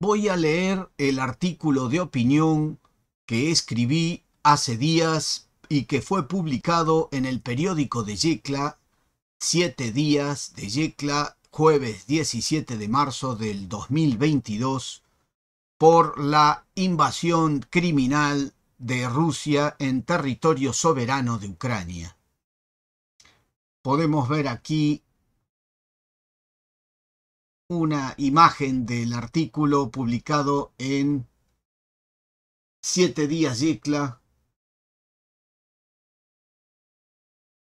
voy a leer el artículo de opinión que escribí hace días y que fue publicado en el periódico de Yecla, Siete días de Yecla, jueves 17 de marzo del 2022, por la invasión criminal de Rusia en territorio soberano de Ucrania. Podemos ver aquí una imagen del artículo publicado en Siete Días Yecla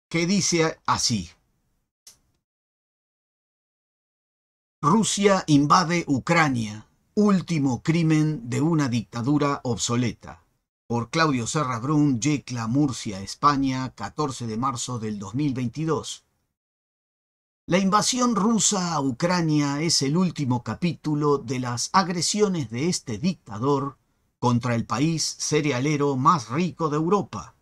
que dice así. Rusia invade Ucrania, último crimen de una dictadura obsoleta. Por Claudio Serra Brun, Yecla, Murcia, España, 14 de marzo del 2022. La invasión rusa a Ucrania es el último capítulo de las agresiones de este dictador contra el país cerealero más rico de Europa.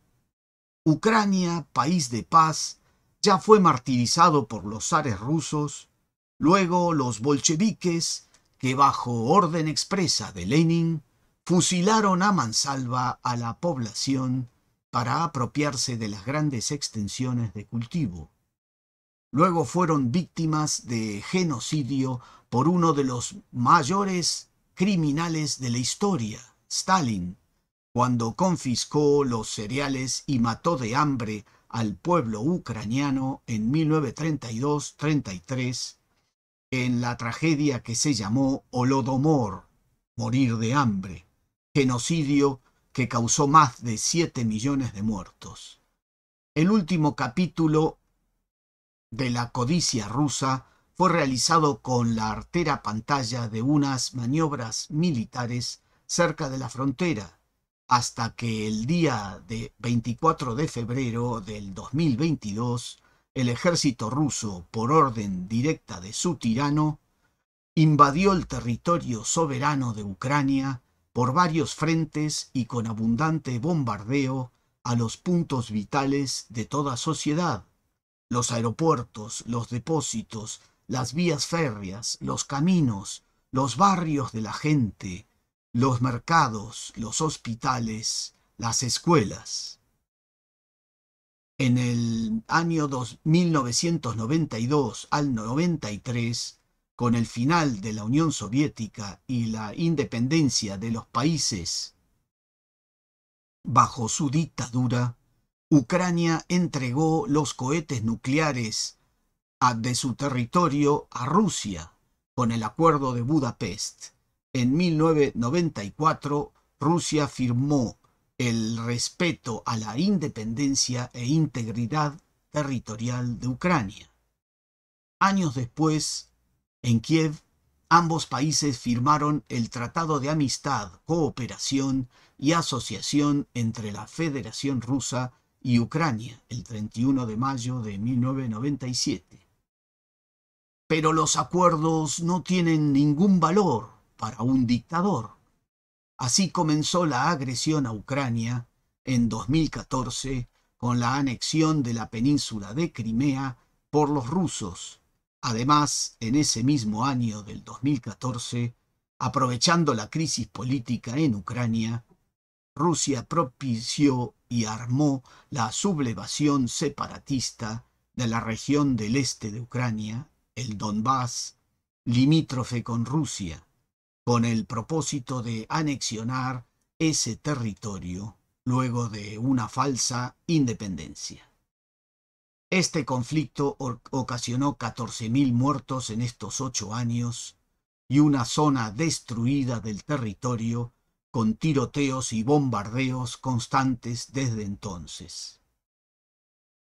Ucrania, país de paz, ya fue martirizado por los zares rusos, luego los bolcheviques, que bajo orden expresa de Lenin, fusilaron a mansalva a la población para apropiarse de las grandes extensiones de cultivo. Luego fueron víctimas de genocidio por uno de los mayores criminales de la historia, Stalin, cuando confiscó los cereales y mató de hambre al pueblo ucraniano en 1932-33 en la tragedia que se llamó Holodomor, morir de hambre, genocidio que causó más de 7 millones de muertos. El último capítulo de la codicia rusa fue realizado con la artera pantalla de unas maniobras militares cerca de la frontera, hasta que el día de 24 de febrero del 2022, el ejército ruso, por orden directa de su tirano, invadió el territorio soberano de Ucrania por varios frentes y con abundante bombardeo a los puntos vitales de toda sociedad, los aeropuertos, los depósitos, las vías férreas, los caminos, los barrios de la gente, los mercados, los hospitales, las escuelas. En el año 1992 al 93, con el final de la Unión Soviética y la independencia de los países bajo su dictadura, Ucrania entregó los cohetes nucleares de su territorio a Rusia con el Acuerdo de Budapest. En 1994, Rusia firmó el respeto a la independencia e integridad territorial de Ucrania. Años después, en Kiev, ambos países firmaron el Tratado de Amistad, Cooperación y Asociación entre la Federación Rusa y Ucrania el 31 de mayo de 1997. Pero los acuerdos no tienen ningún valor para un dictador. Así comenzó la agresión a Ucrania en 2014 con la anexión de la península de Crimea por los rusos. Además, en ese mismo año del 2014, aprovechando la crisis política en Ucrania, Rusia propició y armó la sublevación separatista de la región del este de Ucrania, el Donbass, limítrofe con Rusia, con el propósito de anexionar ese territorio luego de una falsa independencia. Este conflicto ocasionó 14.000 muertos en estos ocho años y una zona destruida del territorio con tiroteos y bombardeos constantes desde entonces.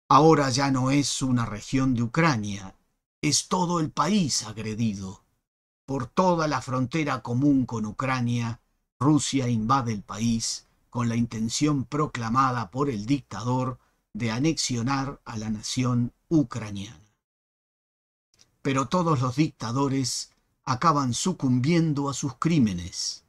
Ahora ya no es una región de Ucrania, es todo el país agredido. Por toda la frontera común con Ucrania, Rusia invade el país con la intención proclamada por el dictador de anexionar a la nación ucraniana. Pero todos los dictadores acaban sucumbiendo a sus crímenes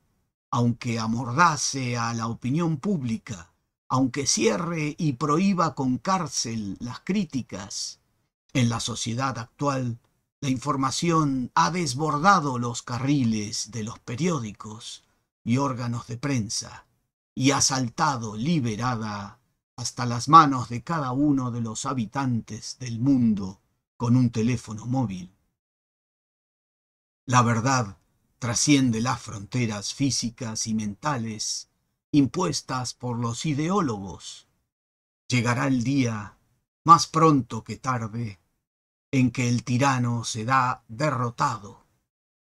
aunque amordace a la opinión pública, aunque cierre y prohíba con cárcel las críticas, en la sociedad actual la información ha desbordado los carriles de los periódicos y órganos de prensa y ha saltado liberada hasta las manos de cada uno de los habitantes del mundo con un teléfono móvil. La verdad trasciende las fronteras físicas y mentales impuestas por los ideólogos. Llegará el día, más pronto que tarde, en que el tirano será derrotado,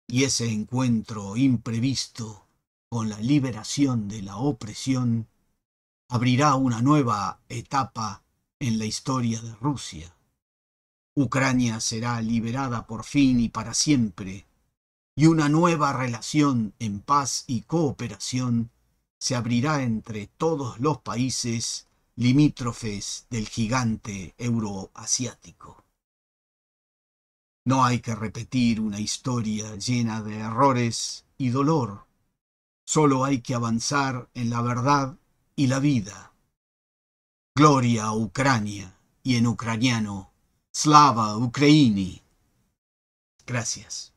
y ese encuentro imprevisto con la liberación de la opresión abrirá una nueva etapa en la historia de Rusia. Ucrania será liberada por fin y para siempre y una nueva relación en paz y cooperación se abrirá entre todos los países limítrofes del gigante euroasiático. No hay que repetir una historia llena de errores y dolor, solo hay que avanzar en la verdad y la vida. Gloria a Ucrania y en ucraniano, Slava Ukraini. Gracias.